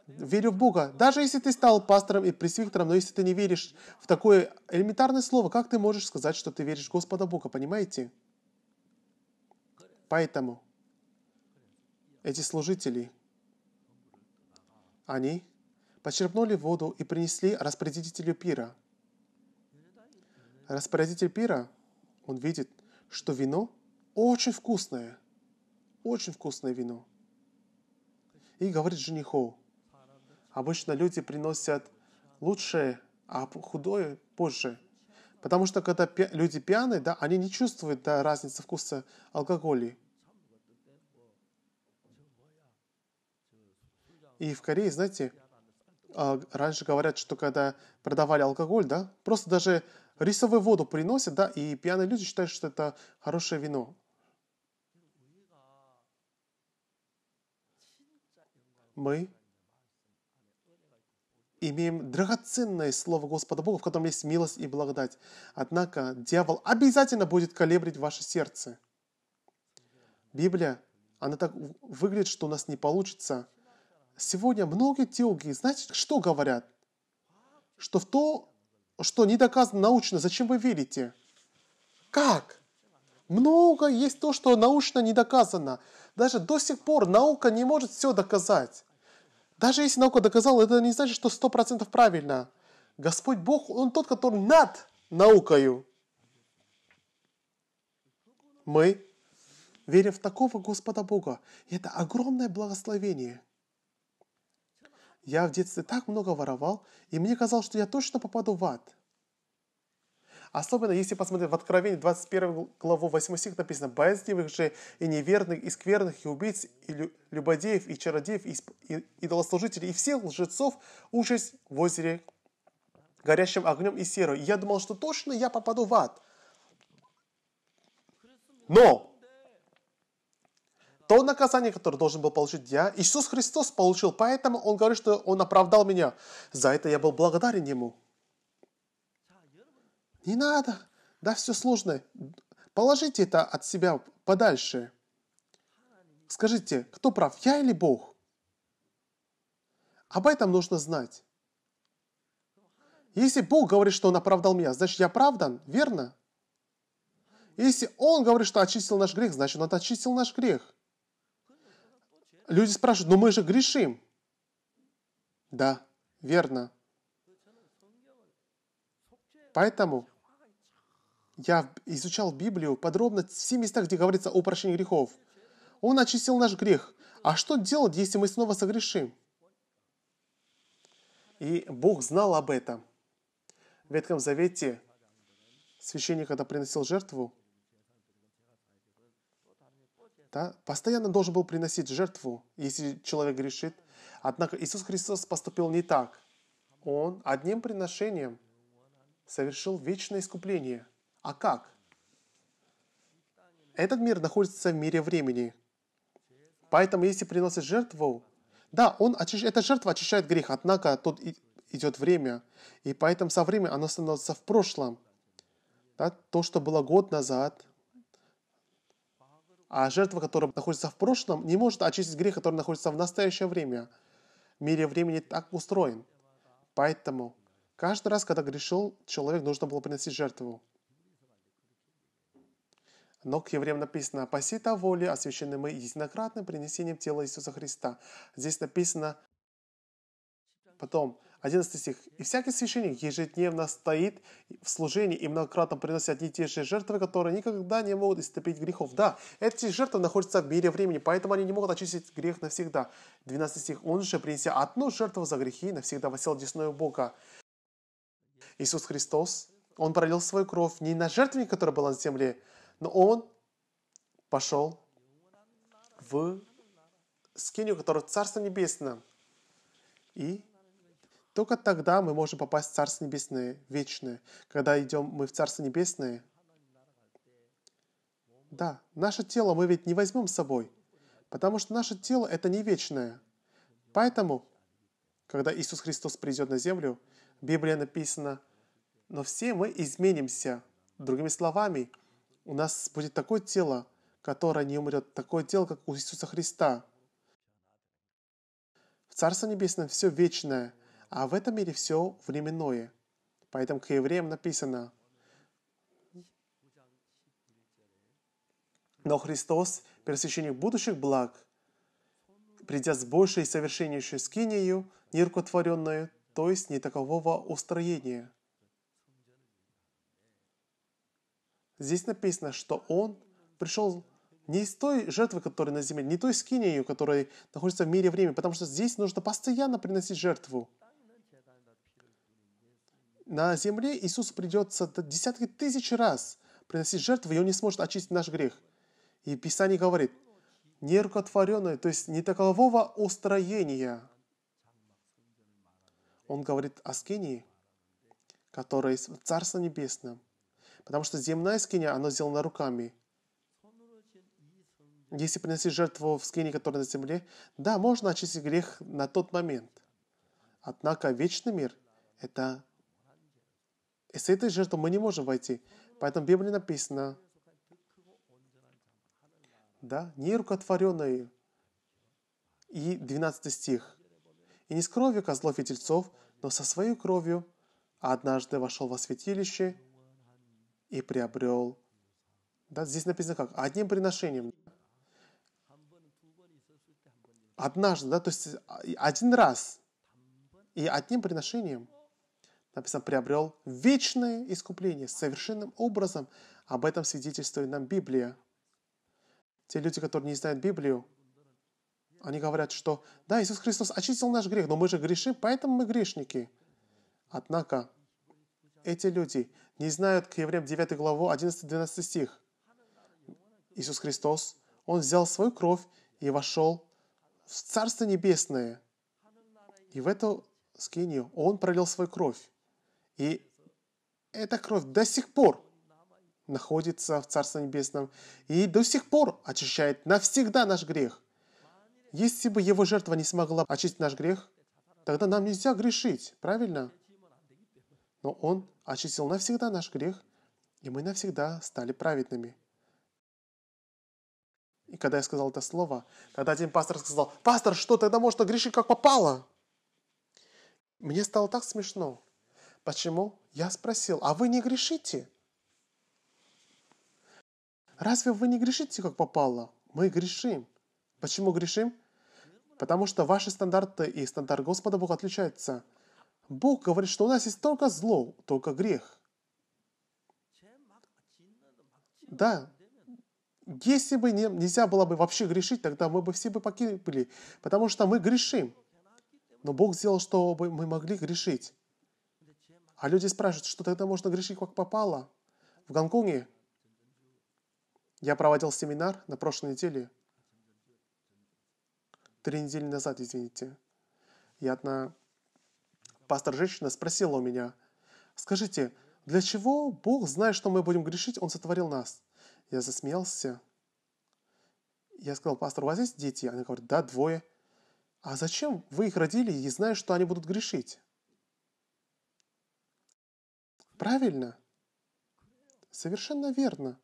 Speaker 1: верю в Бога. Даже если ты стал пастором и пресвитером, но если ты не веришь в такое элементарное слово, как ты можешь сказать, что ты веришь в Господа Бога, понимаете? Поэтому эти служители, они почерпнули воду и принесли распорядителю пира. Распорядитель пира, он видит, что вино очень вкусное, очень вкусное вино. И говорит жениху, Обычно люди приносят лучшее, а худое позже. Потому что когда пи- люди пьяные, да, они не чувствуют да, разницы вкуса алкоголя. И в Корее, знаете, а, раньше говорят, что когда продавали алкоголь, да, просто даже рисовую воду приносят, да, и пьяные люди считают, что это хорошее вино. Мы имеем драгоценное Слово Господа Бога, в котором есть милость и благодать. Однако дьявол обязательно будет колебрить ваше сердце. Библия, она так выглядит, что у нас не получится. Сегодня многие теологи, знаете, что говорят? Что в то, что не доказано научно, зачем вы верите? Как? Много есть то, что научно не доказано. Даже до сих пор наука не может все доказать. Даже если наука доказала, это не значит, что сто процентов правильно. Господь Бог, Он тот, который над наукою. Мы верим в такого Господа Бога. И это огромное благословение. Я в детстве так много воровал, и мне казалось, что я точно попаду в ад. Особенно если посмотреть в Откровении 21 главу 8 стих написано «Боязливых же и неверных, и скверных, и убийц, и любодеев, и чародеев, и, и идолослужителей, и всех лжецов участь в озере горящим огнем и серой». Я думал, что точно я попаду в ад. Но то наказание, которое должен был получить я, Иисус Христос получил, поэтому Он говорит, что Он оправдал меня. За это я был благодарен Ему. Не надо, да все сложно. Положите это от себя подальше. Скажите, кто прав, я или Бог? Об этом нужно знать. Если Бог говорит, что Он оправдал меня, значит, я оправдан, верно? Если Он говорит, что очистил наш грех, значит, Он очистил наш грех. Люди спрашивают, но мы же грешим. Да, верно. Поэтому я изучал Библию подробно в 70 где говорится о прощении грехов. Он очистил наш грех. А что делать, если мы снова согрешим? И Бог знал об этом. В Ветхом Завете священник, когда приносил жертву, да, постоянно должен был приносить жертву, если человек грешит. Однако Иисус Христос поступил не так. Он одним приношением совершил вечное искупление – а как? Этот мир находится в мире времени. Поэтому, если приносит жертву, да, он очищ... эта жертва очищает грех, однако тут и... идет время, и поэтому со временем оно становится в прошлом. Да, то, что было год назад, а жертва, которая находится в прошлом, не может очистить грех, который находится в настоящее время. В мире времени так устроен. Поэтому каждый раз, когда грешил, человек нужно было приносить жертву. Но к евреям написано «Паси того ли, освящены мы единократным принесением тела Иисуса Христа». Здесь написано потом 11 стих. «И всякий священник ежедневно стоит в служении и многократно приносит одни и те же жертвы, которые никогда не могут истопить грехов». Да, эти жертвы находятся в мире времени, поэтому они не могут очистить грех навсегда. 12 стих. «Он же, принеся одну жертву за грехи, навсегда восел десную Бога». Иисус Христос, Он пролил свою кровь не на жертвенник, который был на земле, но он пошел в скинию, которая Царство Небесное. И только тогда мы можем попасть в Царство Небесное, вечное. Когда идем мы в Царство Небесное, да, наше тело мы ведь не возьмем с собой, потому что наше тело это не вечное. Поэтому, когда Иисус Христос придет на землю, в Библии написано, но все мы изменимся. Другими словами, у нас будет такое тело, которое не умрет, такое тело, как у Иисуса Христа. В Царстве Небесном все вечное, а в этом мире все временное. Поэтому к евреям написано, но Христос, пересвященник будущих благ, придя с большей и совершеннейшей скинею, нерукотворенную, то есть не такового устроения – Здесь написано, что он пришел не из той жертвы, которая на земле, не той скинею, которая находится в мире времени, потому что здесь нужно постоянно приносить жертву. На земле Иисус придется десятки тысяч раз приносить жертву, и Он не сможет очистить наш грех. И Писание говорит, нерукотворенное, то есть не такового устроения. Он говорит о скинии, которая в Царстве Небесном – Потому что земная скиния, она сделана руками. Если принести жертву в скине, которая на земле, да, можно очистить грех на тот момент. Однако вечный мир – это... И с этой жертвой мы не можем войти. Поэтому в Библии написано, да, нерукотворенные. И 12 стих. «И не с кровью козлов и тельцов, но со своей кровью, а однажды вошел во святилище и приобрел. Да, здесь написано как? Одним приношением. Однажды, да, то есть а, один раз и одним приношением, написано, приобрел вечное искупление совершенным образом. Об этом свидетельствует нам Библия. Те люди, которые не знают Библию, они говорят, что да, Иисус Христос очистил наш грех, но мы же грешим, поэтому мы грешники. Однако эти люди не знают к евреям 9 главу 11-12 стих. Иисус Христос, Он взял свою кровь и вошел в Царство Небесное. И в эту скинию Он пролил свою кровь. И эта кровь до сих пор находится в Царстве Небесном и до сих пор очищает навсегда наш грех. Если бы его жертва не смогла очистить наш грех, тогда нам нельзя грешить, правильно? но Он очистил навсегда наш грех, и мы навсегда стали праведными. И когда я сказал это слово, тогда один пастор сказал, «Пастор, что, тогда можно грешить как попало?» Мне стало так смешно. Почему? Я спросил, «А вы не грешите?» Разве вы не грешите, как попало? Мы грешим. Почему грешим? Потому что ваши стандарты и стандарт Господа Бога отличаются – Бог говорит, что у нас есть только зло, только грех. Да, если бы не, нельзя было бы вообще грешить, тогда мы бы все бы погибли, потому что мы грешим. Но Бог сделал, чтобы мы могли грешить. А люди спрашивают, что тогда можно грешить как попало? В Гонконге я проводил семинар на прошлой неделе. Три недели назад, извините. Я на Пастор женщина спросила у меня, «Скажите, для чего Бог, зная, что мы будем грешить, Он сотворил нас?» Я засмеялся. Я сказал, пастор, у вас есть дети? Она говорит, да, двое. А зачем вы их родили и зная, что они будут грешить? Правильно? Совершенно верно.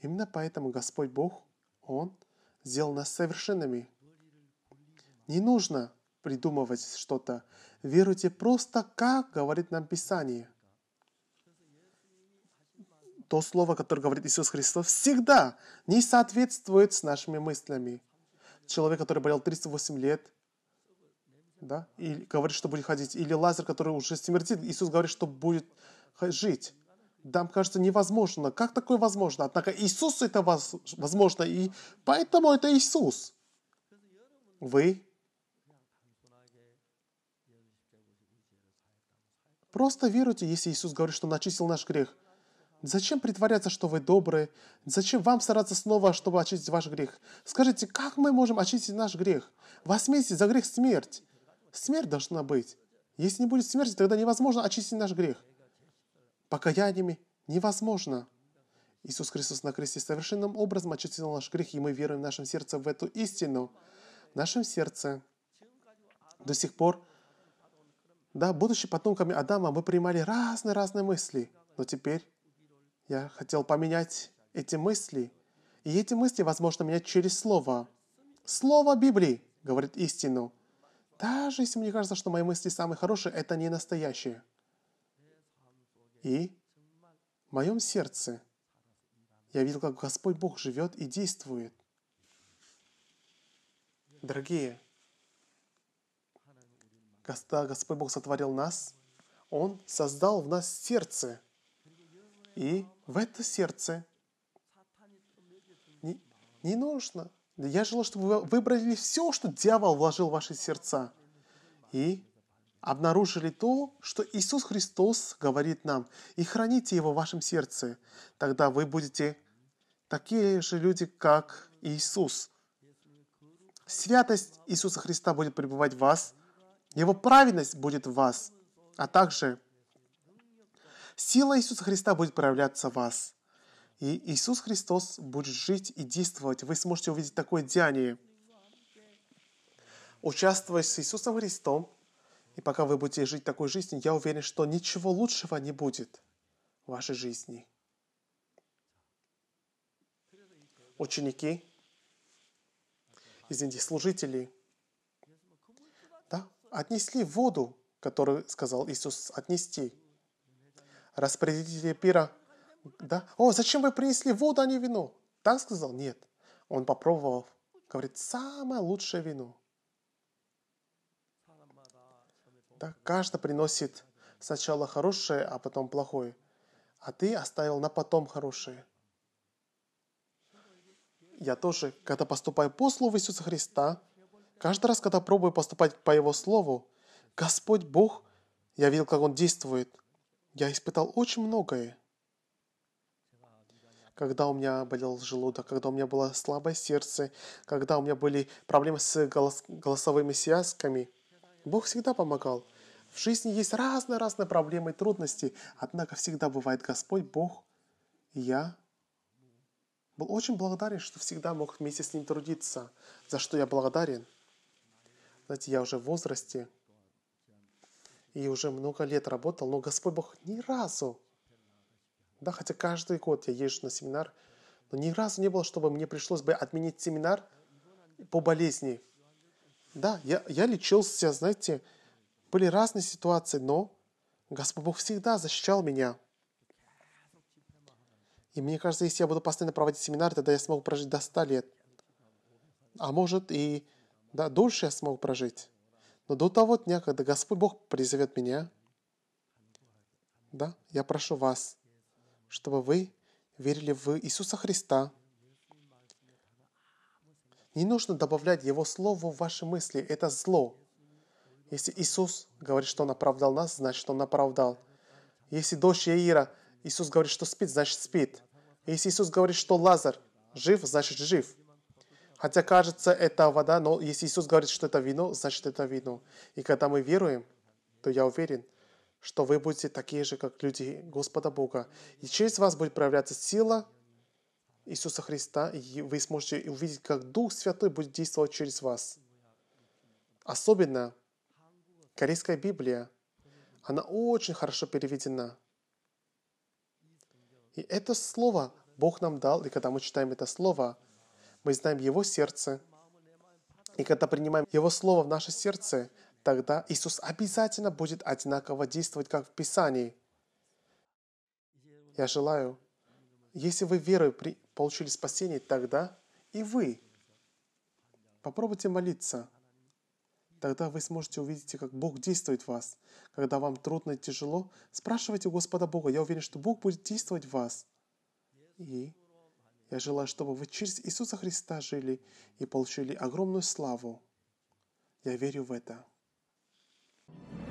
Speaker 1: Именно поэтому Господь Бог, Он сделал нас совершенными. Не нужно придумывать что-то. Веруйте просто, как говорит нам Писание. То слово, которое говорит Иисус Христос, всегда не соответствует с нашими мыслями. Человек, который болел 38 лет, да, и говорит, что будет ходить. Или Лазарь, который уже смердит, Иисус говорит, что будет жить. Нам кажется невозможно. Как такое возможно? Однако Иисус это возможно, и поэтому это Иисус. Вы Просто веруйте, если Иисус говорит, что начистил наш грех. Зачем притворяться, что вы добрые? Зачем вам стараться снова, чтобы очистить ваш грех? Скажите, как мы можем очистить наш грех? Возьмите за грех смерть. Смерть должна быть. Если не будет смерти, тогда невозможно очистить наш грех. Покаяниями невозможно. Иисус Христос на кресте совершенным образом очистил наш грех, и мы веруем в нашем сердце в эту истину. В нашем сердце до сих пор да, будучи потомками Адама, мы принимали разные-разные мысли. Но теперь я хотел поменять эти мысли. И эти мысли возможно менять через Слово. Слово Библии говорит истину. Даже если мне кажется, что мои мысли самые хорошие, это не настоящие. И в моем сердце я видел, как Господь Бог живет и действует. Дорогие, когда Господь Бог сотворил нас, Он создал в нас сердце. И в это сердце не, не нужно. Я желаю, чтобы вы выбрали все, что дьявол вложил в ваши сердца. И обнаружили то, что Иисус Христос говорит нам, и храните его в вашем сердце. Тогда вы будете такие же люди, как Иисус. Святость Иисуса Христа будет пребывать в вас – его праведность будет в вас, а также сила Иисуса Христа будет проявляться в вас. И Иисус Христос будет жить и действовать. Вы сможете увидеть такое деяние. Участвуя с Иисусом Христом, и пока вы будете жить такой жизнью, я уверен, что ничего лучшего не будет в вашей жизни. Ученики, извините, служители – отнесли воду, которую сказал Иисус отнести. Распорядители пира, да, о, зачем вы принесли воду, а не вино? Так сказал? Нет. Он попробовал, говорит, самое лучшее вино. Да, каждый приносит сначала хорошее, а потом плохое. А ты оставил на потом хорошее. Я тоже, когда поступаю по слову Иисуса Христа, Каждый раз, когда пробую поступать по Его Слову, Господь Бог, я видел, как Он действует. Я испытал очень многое. Когда у меня болел желудок, когда у меня было слабое сердце, когда у меня были проблемы с голос голосовыми связками, Бог всегда помогал. В жизни есть разные-разные проблемы и трудности, однако всегда бывает Господь Бог. И я был очень благодарен, что всегда мог вместе с Ним трудиться, за что я благодарен. Знаете, я уже в возрасте и уже много лет работал, но Господь Бог ни разу, да, хотя каждый год я езжу на семинар, но ни разу не было, чтобы мне пришлось бы отменить семинар по болезни. Да, я, я лечился, знаете, были разные ситуации, но Господь Бог всегда защищал меня. И мне кажется, если я буду постоянно проводить семинар, тогда я смогу прожить до 100 лет. А может и да, дольше я смог прожить. Но до того дня, когда Господь Бог призовет меня, да, я прошу вас, чтобы вы верили в Иисуса Христа. Не нужно добавлять Его Слово в ваши мысли. Это зло. Если Иисус говорит, что Он оправдал нас, значит, Он оправдал. Если дочь Яира, Иисус говорит, что спит, значит, спит. Если Иисус говорит, что Лазар жив, значит, жив. Хотя кажется, это вода, но если Иисус говорит, что это вино, значит это вино. И когда мы веруем, то я уверен, что вы будете такие же, как люди Господа Бога. И через вас будет проявляться сила Иисуса Христа, и вы сможете увидеть, как Дух Святой будет действовать через вас. Особенно Корейская Библия, она очень хорошо переведена. И это слово Бог нам дал, и когда мы читаем это слово – мы знаем Его сердце. И когда принимаем Его Слово в наше сердце, тогда Иисус обязательно будет одинаково действовать, как в Писании. Я желаю, если вы верой при, получили спасение, тогда и вы попробуйте молиться. Тогда вы сможете увидеть, как Бог действует в вас. Когда вам трудно и тяжело, спрашивайте у Господа Бога. Я уверен, что Бог будет действовать в вас. И я желаю, чтобы вы через Иисуса Христа жили и получили огромную славу. Я верю в это. thank you